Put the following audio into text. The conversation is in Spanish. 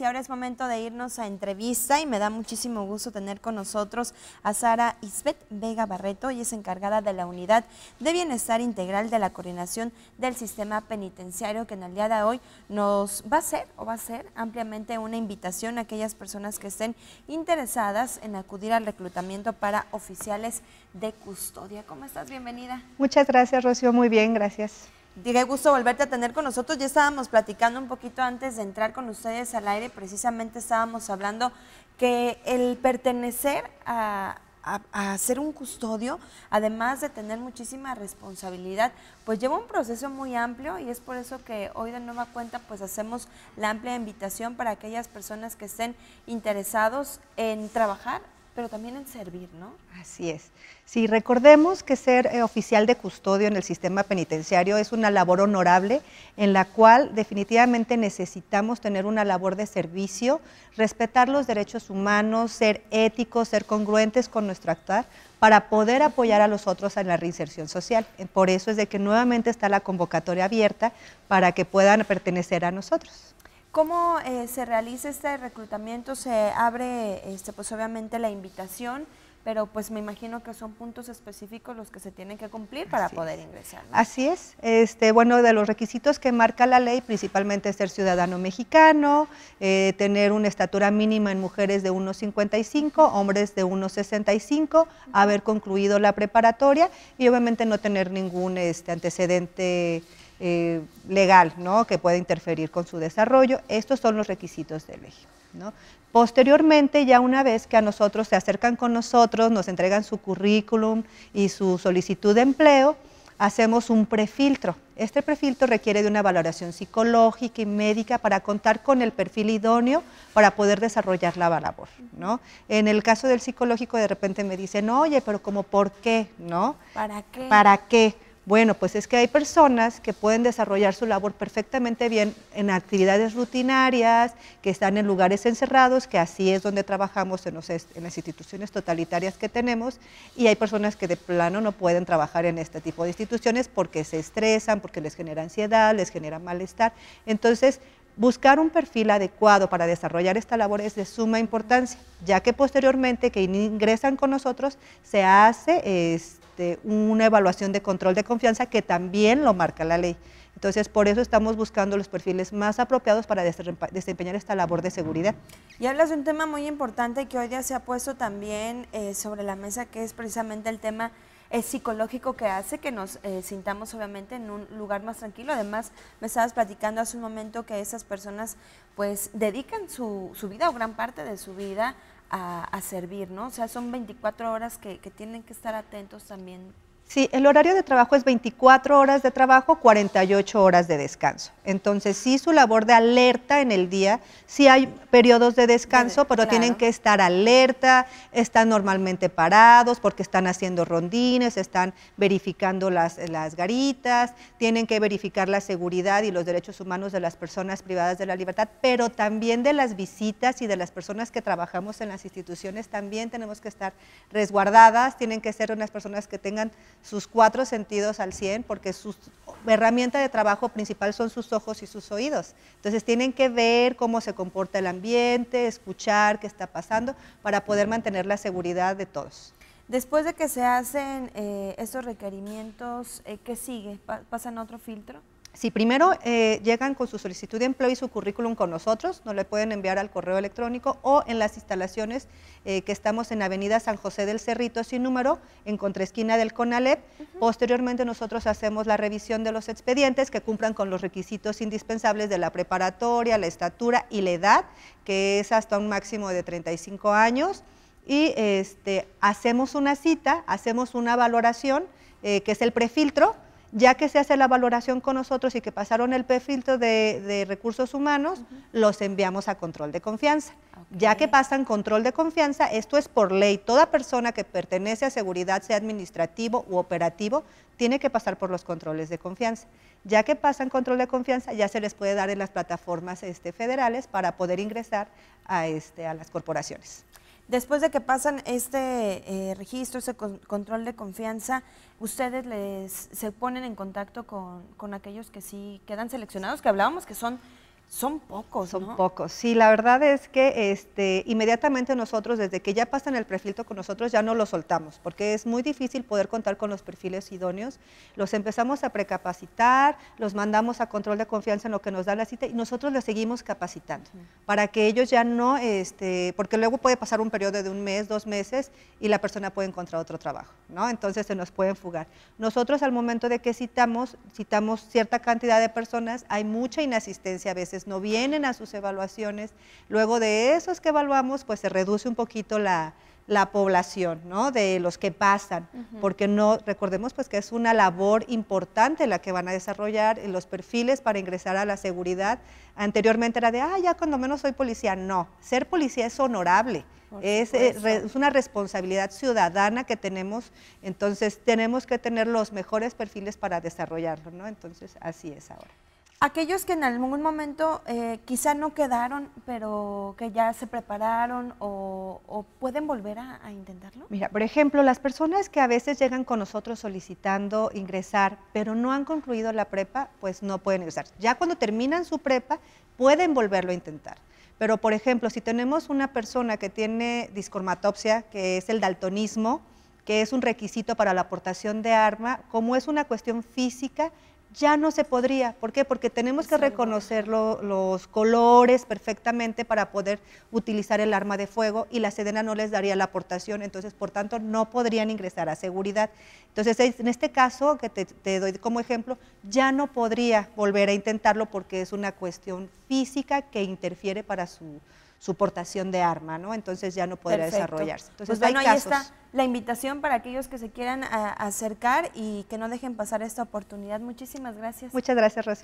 Y ahora es momento de irnos a entrevista y me da muchísimo gusto tener con nosotros a Sara Isbet Vega Barreto y es encargada de la Unidad de Bienestar Integral de la Coordinación del Sistema Penitenciario que en el día de hoy nos va a ser o va a ser ampliamente una invitación a aquellas personas que estén interesadas en acudir al reclutamiento para oficiales de custodia. ¿Cómo estás? Bienvenida. Muchas gracias, Rocío. Muy bien, gracias. Qué gusto volverte a tener con nosotros. Ya estábamos platicando un poquito antes de entrar con ustedes al aire, precisamente estábamos hablando que el pertenecer a, a, ser un custodio, además de tener muchísima responsabilidad, pues lleva un proceso muy amplio y es por eso que hoy de nueva cuenta pues hacemos la amplia invitación para aquellas personas que estén interesados en trabajar pero también en servir, ¿no? Así es. Sí, recordemos que ser eh, oficial de custodio en el sistema penitenciario es una labor honorable en la cual definitivamente necesitamos tener una labor de servicio, respetar los derechos humanos, ser éticos, ser congruentes con nuestro actuar para poder apoyar a los otros en la reinserción social. Por eso es de que nuevamente está la convocatoria abierta para que puedan pertenecer a nosotros. ¿Cómo eh, se realiza este reclutamiento? Se abre, este, pues obviamente, la invitación, pero pues me imagino que son puntos específicos los que se tienen que cumplir para poder ingresar. Así es. Este, bueno, de los requisitos que marca la ley, principalmente ser ciudadano mexicano, eh, tener una estatura mínima en mujeres de 1,55, hombres de 1,65, haber concluido la preparatoria y obviamente no tener ningún este, antecedente eh, legal ¿no? que pueda interferir con su desarrollo. Estos son los requisitos de ley. Posteriormente, ya una vez que a nosotros se acercan con nosotros, nos entregan su currículum y su solicitud de empleo, hacemos un prefiltro. Este prefiltro requiere de una valoración psicológica y médica para contar con el perfil idóneo para poder desarrollar la labor, ¿no? En el caso del psicológico de repente me dicen, oye, pero como por qué, ¿no? ¿Para qué? ¿Para qué? Bueno, pues es que hay personas que pueden desarrollar su labor perfectamente bien en actividades rutinarias, que están en lugares encerrados, que así es donde trabajamos en, las instituciones totalitarias que tenemos, y hay personas que de plano no pueden trabajar en este tipo de instituciones porque se estresan, porque les genera ansiedad, les genera malestar. Entonces, buscar un perfil adecuado para desarrollar esta labor es de suma importancia, ya que posteriormente que ingresan con nosotros se hace... Este, este, una evaluación de control de confianza que también lo marca la ley. Entonces, por eso estamos buscando los perfiles más apropiados para desempeñar esta labor de seguridad. Y hablas de un tema muy importante que hoy ya se ha puesto también eh, sobre la mesa, que es precisamente el tema eh, psicológico que hace que nos eh, sintamos obviamente en un lugar más tranquilo. Además, me estabas platicando hace un momento que esas personas pues dedican su, su vida o gran parte de su vida a, servir, ¿no? O sea, son 24 horas que, que tienen que estar atentos también Sí, el horario de trabajo es 24 horas de trabajo, 48 horas de descanso. Entonces, sí, su labor de alerta en el día, sí hay periodos de descanso, pero tienen que estar alerta, están normalmente parados porque están haciendo rondines, están verificando las, las garitas, tienen que verificar la seguridad y los derechos humanos de las personas privadas de la libertad, pero también de las visitas y de las personas que trabajamos en las instituciones, también tenemos que estar resguardadas, tienen que ser unas personas que tengan sus cuatro sentidos al 100 porque su herramienta de trabajo principal son sus ojos y sus oídos. Entonces tienen que ver cómo se comporta el ambiente, escuchar qué está pasando para poder mantener la seguridad de todos. Después de que se hacen eh, estos requerimientos, eh, ¿qué sigue? ¿Pasan otro filtro? Si primero eh, llegan con su solicitud de empleo y su currículum con nosotros, nos le pueden enviar al correo electrónico o en las instalaciones eh, que estamos en Avenida San José del Cerrito, sin número, en contraesquina del CONALEP. Posteriormente nosotros hacemos la revisión de los expedientes que cumplan con los requisitos indispensables de la preparatoria, la estatura y la edad, que es hasta un máximo de 35 años. Y este, hacemos una cita, hacemos una valoración, eh, que es el prefiltro, ya que se hace la valoración con nosotros y que pasaron el perfil de, recursos humanos, los enviamos a control de confianza. Ya que pasan control de confianza, esto es por ley, toda persona que pertenece a seguridad, sea administrativo u operativo, tiene que pasar por los controles de confianza. Ya que pasan control de confianza, ya se les puede dar en las plataformas este, federales para poder ingresar a, este, a las corporaciones. Después de que pasan este eh, registro, ese control de confianza, ustedes les, se ponen en contacto con, con, aquellos que sí quedan seleccionados, que hablábamos que son son pocos. Son pocos. Sí, la verdad es que este, inmediatamente nosotros, desde que ya pasan el perfil con nosotros, ya no lo soltamos, porque es muy difícil poder contar con los perfiles idóneos. Los empezamos a precapacitar, los mandamos a control de confianza en lo que nos da la cita y nosotros los seguimos capacitando para que ellos ya no, este, porque luego puede pasar un periodo de un mes, dos meses y la persona puede encontrar otro trabajo, ¿no? Entonces se nos pueden fugar. Nosotros al momento de que citamos, citamos cierta cantidad de personas, hay mucha inasistencia a veces pues, no vienen a sus evaluaciones, luego de esos que evaluamos, pues se reduce un poquito la, población, ¿no? De los que pasan, porque no, recordemos pues que es una labor importante la que van a desarrollar en los perfiles para ingresar a la seguridad. Anteriormente era de, ah, ya cuando menos soy policía. No, ser policía es honorable, es, eh, es, una responsabilidad ciudadana que tenemos, entonces tenemos que tener los mejores perfiles para desarrollarlo, ¿no? Entonces así es ahora. Aquellos que en algún momento eh, quizá no quedaron, pero que ya se prepararon o, pueden volver a, intentarlo. Mira, por ejemplo, las personas que a veces llegan con nosotros solicitando ingresar, pero no han concluido la prepa, pues no pueden ingresar. Ya cuando terminan su prepa, pueden volverlo a intentar. Pero, por ejemplo, si tenemos una persona que tiene discormatopsia, que es el daltonismo, que es un requisito para la aportación de arma, como es una cuestión física, ya no se podría. ¿Por qué? Porque tenemos que reconocer los colores perfectamente para poder utilizar el arma de fuego y la Sedena no les daría la aportación, entonces por tanto no podrían ingresar a seguridad. Entonces en este caso que te doy como ejemplo, ya no podría volver a intentarlo porque es una cuestión física que interfiere para su suportación de arma, ¿no? Entonces ya no podrá desarrollarse. Entonces, pues bueno, ahí está la invitación para aquellos que se quieran eh, acercar y que no dejen pasar esta oportunidad. Muchísimas gracias. Muchas gracias, Rocío.